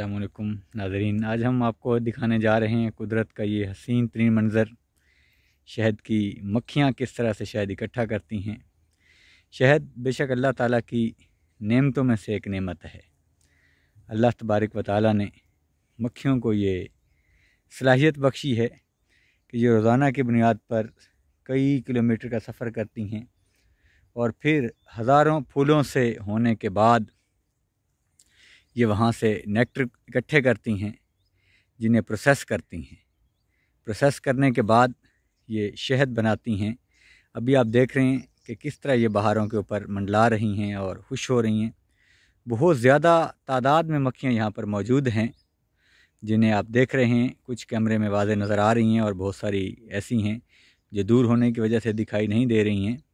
असलकुम नाजरीन आज हम आपको दिखाने जा रहे हैं कुदरत का ये हसीन तरीन मंज़र शहद की मक्खियाँ किस तरह से शहद इकट्ठा करती हैं शहद बेशक अल्लाह ताला की नेमतों में से एक नेमत है अल्लाह तबारक व ताली ने मक्खियों को ये सलाहियत बख्शी है कि ये रोज़ाना की बुनियाद पर कई किलोमीटर का सफ़र करती हैं और फिर हज़ारों फूलों से होने के बाद ये वहाँ से नेक्टर इकट्ठे करती हैं जिन्हें प्रोसेस करती हैं प्रोसेस करने के बाद ये शहद बनाती हैं अभी आप देख रहे हैं कि किस तरह ये बहारों के ऊपर मंडला रही हैं और खुश हो रही हैं बहुत ज़्यादा तादाद में मक्खियाँ यहाँ पर मौजूद हैं जिन्हें आप देख रहे हैं कुछ कैमरे में वाज नज़र आ रही हैं और बहुत सारी ऐसी हैं जो दूर होने की वजह से दिखाई नहीं दे रही हैं